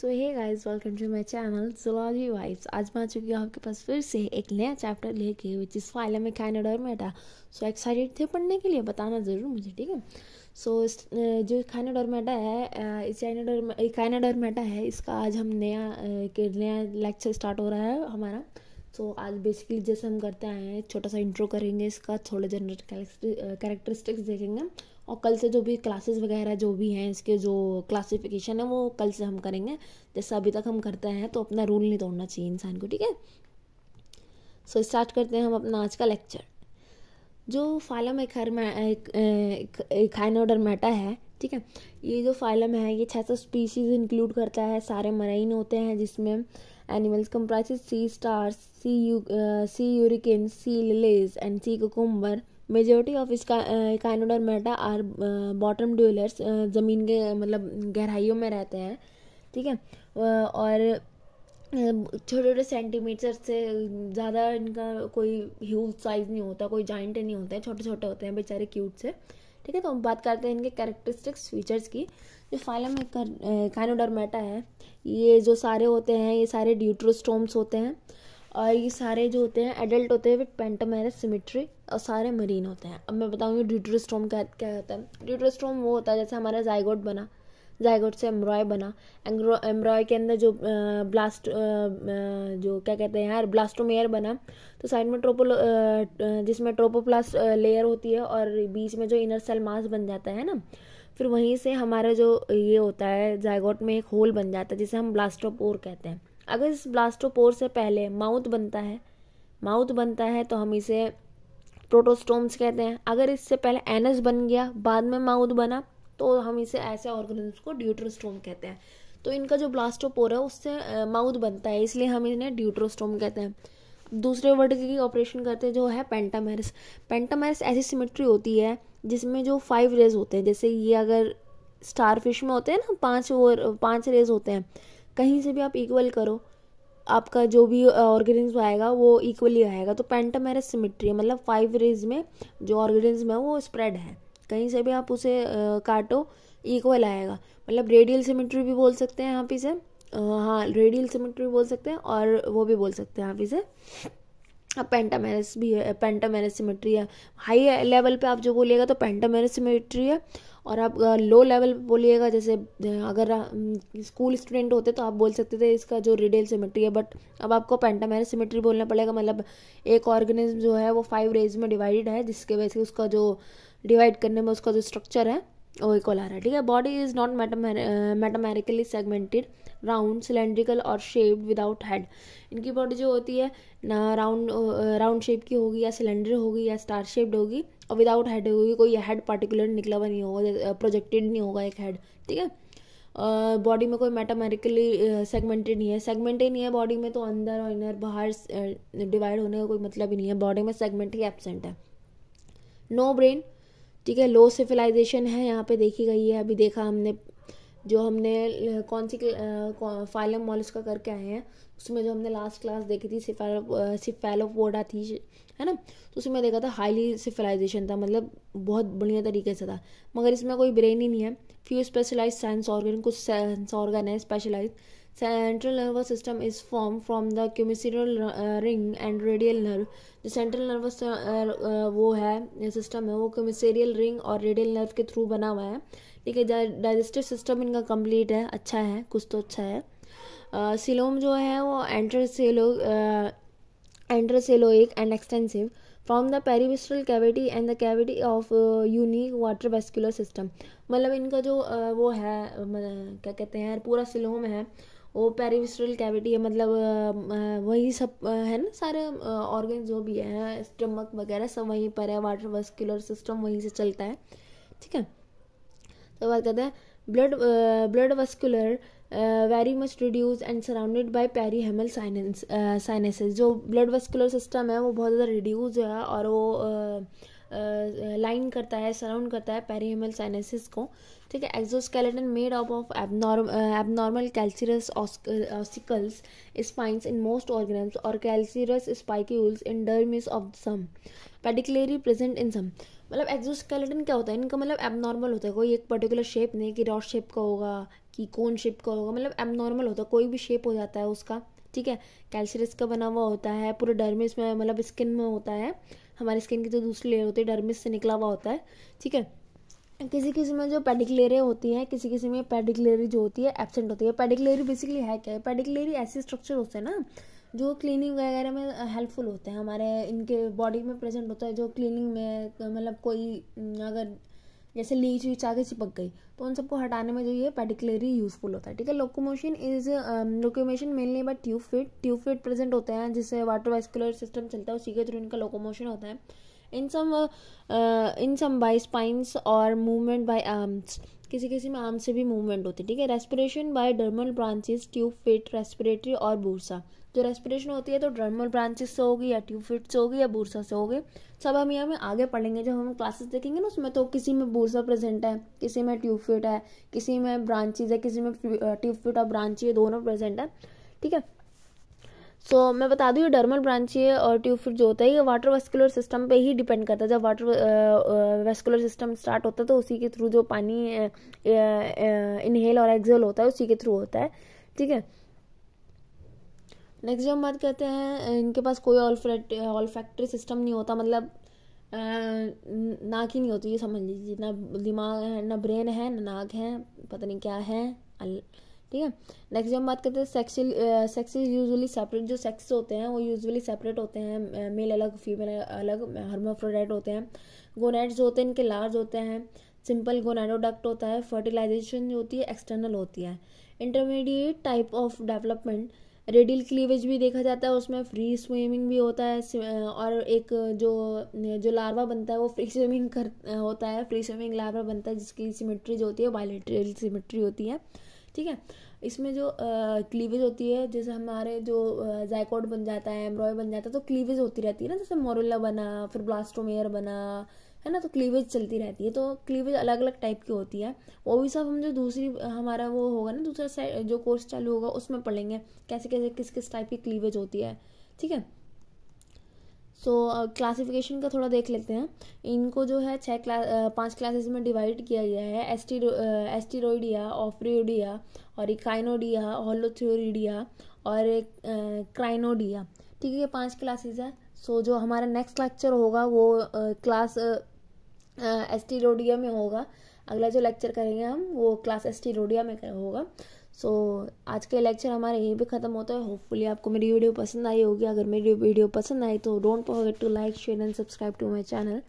So hey guys welcome to my channel zoology vibes आज मैं आ चुकी हूँ आपके पास फिर से एक नया चैप्टर लेके विच इज़ में कैनेडा और मेटा सो एक्साइटेड थे पढ़ने के लिए बताना ज़रूर मुझे ठीक है सो जो कैनेडा और मेटा है इस कैनेडा कैनेडा और मेटा है इसका आज हम नया नया लेक्चर स्टार्ट हो रहा है हमारा सो तो so, आज बेसिकली जैसे हम करते आए हैं छोटा सा इंट्रो करेंगे इसका थोड़े जनरल कैरेक्टरिस्टिक्स देखेंगे और कल से जो भी क्लासेस वगैरह जो भी हैं इसके जो क्लासिफिकेशन है वो कल से हम करेंगे जैसे अभी तक हम करते हैं तो अपना रूल नहीं तोड़ना चाहिए इंसान को ठीक है सो स्टार्ट करते हैं हम अपना आज का लेक्चर जो फाइलम इखाइनोडर मैटा है ठीक है ये जो फाइलम है ये छः सौ स्पीसीज इंक्लूड करता है सारे मराइन होते हैं जिसमें animals comprises sea stars, sea, uh, sea hurricanes, sea lilies, and sea cucumber. Majority of इसका मेटा आर बॉटम ड्यूलर्स ज़मीन के मतलब गहराइयों में रहते हैं ठीक है uh, और छोटे छोटे सेंटीमीटर से ज़्यादा इनका कोई ह्यूज साइज़ नहीं होता कोई जॉइंट नहीं होता है छोटे छोटे होते हैं बेचारे क्यूट से ठीक है तो हम बात करते हैं इनके कैरेक्टरिस्टिक्स फीचर्स की जो फाइलम काइनोडर्मेटा है ये जो सारे होते हैं ये सारे ड्यूट्रोस्टोम्स होते हैं और ये सारे जो होते हैं एडल्ट होते हैं विथ पेंटामेरस सिमिट्री और सारे मरीन होते हैं अब मैं बताऊँगी ड्यूट्रोस्टोम क्या क्या होता है ड्यूट्रोस्टोम वो होता है जैसे हमारा जाइगोट बना जायगोट से एम्ब्रॉय बना एम्ब्रॉय के अंदर जो ब्लास्ट जो क्या कहते हैं यार ब्लास्टोमेयर बना तो साइड में ट्रोपोलो जिसमें ट्रोपोप्लास्ट लेयर होती है और बीच में जो इनर सेल मास बन जाता है ना फिर वहीं से हमारा जो ये होता है जायगोट में एक होल बन जाता है जिसे हम ब्लास्टोपोर कहते हैं अगर इस ब्लास्टोपोर से पहले माउथ बनता है माउथ बनता है तो हम इसे प्रोटोस्टोम्स कहते हैं अगर इससे पहले एनस बन गया बाद में माउथ बना तो हम इसे ऐसे ऑर्गेनिज्म को ड्यूट्रोस्टोम कहते हैं तो इनका जो ब्लास्टोपोर है उससे माउथ बनता है इसलिए हम इन्हें ड्यूट्रोस्टोम कहते हैं दूसरे वर्ड की ऑपरेशन करते हैं जो है पेंटामेरिस पेंटामेरिस ऐसी सिमेट्री होती है जिसमें जो फाइव रेज होते हैं जैसे ये अगर स्टार फिश में होते हैं ना पांच और पांच रेज होते हैं कहीं से भी आप इक्वल करो आपका जो भी ऑर्गेनिज्म आएगा वो इक्वली आएगा तो पेंटामेरिस सिमेट्री है मतलब फाइव रेज में जो ऑर्गेनिज्म है वो स्प्रेड है कहीं से भी आप उसे काटो इक्वल आएगा मतलब रेडियल सिमेट्री भी बोल सकते हैं आप इसे हाँ रेडियल सिमेट्री बोल सकते हैं और वो भी बोल सकते हैं आप इसे अब पेंटामेरस भी है पेंटामेरस सिमेट्री है हाई लेवल पे आप जो बोलिएगा तो पेंटामेरस सिमेट्री है और आप लो लेवल पे बोलिएगा जैसे अगर स्कूल स्टूडेंट होते तो आप बोल सकते थे इसका जो रेडियल सिमेट्री है बट अब आपको पेंटामेरस सिमेट्री बोलना पड़ेगा मतलब एक ऑर्गेनिज्म जो है वो फाइव रेज में डिवाइडेड है जिसके वजह से उसका जो डिवाइड करने में उसका जो स्ट्रक्चर है वो इक्वल आ रहा है ठीक है body is not metamerically segmented round cylindrical और शेप्ड विदाउट हेड इनकी बॉडी जो होती है ना राउंड राउंड शेप की होगी या सिलेंडर होगी या स्टार शेप्ड होगी और विदाउट हेड होगी कोई हेड पार्टिकुलर निकला हुआ नहीं होगा प्रोजेक्टेड uh, नहीं होगा एक हेड ठीक है बॉडी uh, में कोई मैटामेरिकली सेगमेंटेड uh, नहीं है सेगमेंट ही नहीं है बॉडी में तो अंदर और इनर बाहर डिवाइड होने का कोई मतलब ही नहीं है बॉडी में सेगमेंट ही एबसेंट है नो ब्रेन ठीक है लो सिविलाइजेशन है यहाँ पे देखी गई है अभी देखा हमने जो हमने कौन सी फाइलम मॉलिस का करके आए हैं उसमें जो हमने लास्ट क्लास देखी थी सिफेलो सिफेलोपोडा थी है ना तो उसमें देखा था हाईली सिफिलाइजेशन था मतलब बहुत बढ़िया तरीके से था मगर इसमें कोई ब्रेन ही नहीं है फ्यू स्पेशलाइज साइंस ऑर्गन कुछ साइंस ऑर्गन है specialised central nervous system is form from the commissural ring and radial nerve जो सेंट्रल नर्वस वो है सिस्टम है वो क्यूमिसरियल रिंग और रेडियल नर्व के थ्रू बना हुआ है ठीक है डाइजेस्टिव सिस्टम इनका कंप्लीट है अच्छा है कुछ तो अच्छा है सिलोम जो है वो सेलो सेलो एक and extensive from the perivisceral cavity and the cavity of unique water vascular system मतलब इनका जो uh, वो है मतलब क्या कहते हैं पूरा सिलोम है वो पेरिविस्ट्रल कैविटी है मतलब वही सब है ना सारे ऑर्गन जो भी है स्टमक वगैरह सब वहीं पर है वाटर वस्कुलर सिस्टम वहीं से चलता है ठीक है तो बात करते हैं blood blood vascular very much reduced and surrounded by perihaemal sinus जो ब्लड वस्कुलर सिस्टम है वो बहुत ज़्यादा रिड्यूज है और वो uh, लाइन करता है सराउंड करता है पेरीहेमल साइनेसिस को ठीक है exoskeleton made up of abnormal calcareous ossicles spines in most organisms और calcareous spicules in dermis of some pedicellariae present in some मतलब एक्सोस्केलेटन क्या होता है इनका मतलब एबनॉर्मल होता है कोई एक पर्टिकुलर शेप नहीं कि रॉड शेप का होगा कि कौन शेप का होगा मतलब एबनॉर्मल होता है कोई भी शेप हो जाता है उसका ठीक है कैल्सियस का बना हुआ होता है पूरे डर्मिस में मतलब स्किन में होता है हमारी स्किन की जो दूसरी लेयर होती है डर्मिस से निकला हुआ होता है ठीक है किसी किसी में जो पेडिकलेरे होती हैं किसी किसी में पेडिकलेरी जो होती है एबसेंट होती है पेडिकलेरी बेसिकली है क्या है पेडिकलेरी ऐसे स्ट्रक्चर होते हैं ना जो क्लीनिंग वगैरह में हेल्पफुल होते हैं हमारे इनके बॉडी में प्रेजेंट होता है जो क्लीनिंग में मतलब कोई अगर जैसे लीच वीच आगे चिपक गई तो उन सबको हटाने में जो ये पर्टिकुलरली यूजफुल होता है ठीक है locomotion is locomotion mainly by tube feet tube feet present होते हैं जिससे वाटर वेस्कुलर सिस्टम चलता है उसी के थ्रू इनका लोकोमोशन होता है in some in some by spines और मूवमेंट बाय आर्म्स किसी किसी में आर्म से भी मूवमेंट होती है ठीक है respiration by dermal branches tube feet respiratory और बूर्सा जो रेस्पिरेशन होती है तो ड्रमल ब्रांचेस से होगी या ट्यूबफिट से होगी या बूर्सा से होगी सब हम यहाँ में आगे पढ़ेंगे जब हम क्लासेस देखेंगे ना उसमें तो किसी में बूर्सा प्रेजेंट है किसी में ट्यूबफिट है किसी में ब्रांचेज है किसी में ट्यूबफिट और ब्रांची है दोनों प्रेजेंट है ठीक है सो so, मैं बता दूँ ये डर्मल ब्रांचिए और ट्यूबफिट जो होता है ये वाटर वेस्कुलर सिस्टम पे ही डिपेंड करता है जब वाटर वेस्कुलर सिस्टम स्टार्ट होता है तो उसी के थ्रू जो पानी इनहेल और एक्सेल होता है उसी के थ्रू होता है ठीक है नेक्स्ट जो हम बात करते हैं इनके पास कोई ऑल फैक्ट्री सिस्टम नहीं होता मतलब नाक ही नहीं होती ये समझ लीजिए ना दिमाग है ना ब्रेन है ना नाक है पता नहीं क्या है ठीक है नेक्स्ट जो हम बात करते हैं सेक्सिल सेक्सेस यूजुअली सेपरेट जो सेक्स होते हैं वो यूजुअली सेपरेट होते हैं मेल अलग फीमेल अलग हर्माफ्रोडाइट होते हैं गोनेट्स जो होते हैं इनके लार्ज होते हैं सिंपल गोनेडोडक्ट होता है फर्टिलाइजेशन जो होती है एक्सटर्नल होती है intermediate type of development radial cleavage भी देखा जाता है उसमें फ्री स्विमिंग भी होता है और एक जो जो लार्वा बनता है वो फ्री स्विमिंग कर होता है फ्री स्विमिंग लार्वा बनता है जिसकी सिमेट्री जो होती है बायोलेट्रियल सिमेट्री होती है ठीक है इसमें जो क्लीवेज होती है जैसे हमारे जो जैकोड बन जाता है एम्ब्रॉय बन जाता है तो क्लीवेज होती रहती है ना जैसे मोरुला बना फिर ब्लास्टोमेयर बना है ना तो क्लीवेज चलती रहती है तो क्लीवेज अलग अलग टाइप की होती है वो भी सब हम जो दूसरी हमारा वो होगा ना दूसरा साइड जो कोर्स चालू होगा उसमें पढ़ेंगे कैसे कैसे किस किस टाइप की क्लीवेज होती है ठीक है सो क्लासिफिकेशन का थोड़ा देख लेते हैं इनको जो है छः क्लास पाँच क्लासेज क्लासेस में डिवाइड किया गया है एस्टीरो एस्टीरोडिया ऑफ्रियोडिया और इकाइनोडिया होलोथ्योरिडिया और क्राइनोडिया ठीक है ये पांच क्लासेस है सो so, जो हमारा नेक्स्ट लेक्चर होगा वो class uh, Asteroidea में होगा अगला जो लेक्चर करेंगे हम वो क्लास एस टी रोडिया में होगा सो so, आज का लेक्चर हमारे यहीं पे ख़त्म होता है होपफुली आपको मेरी वीडियो पसंद आई होगी अगर मेरी वीडियो पसंद आई तो don't forget to like share and subscribe to my channel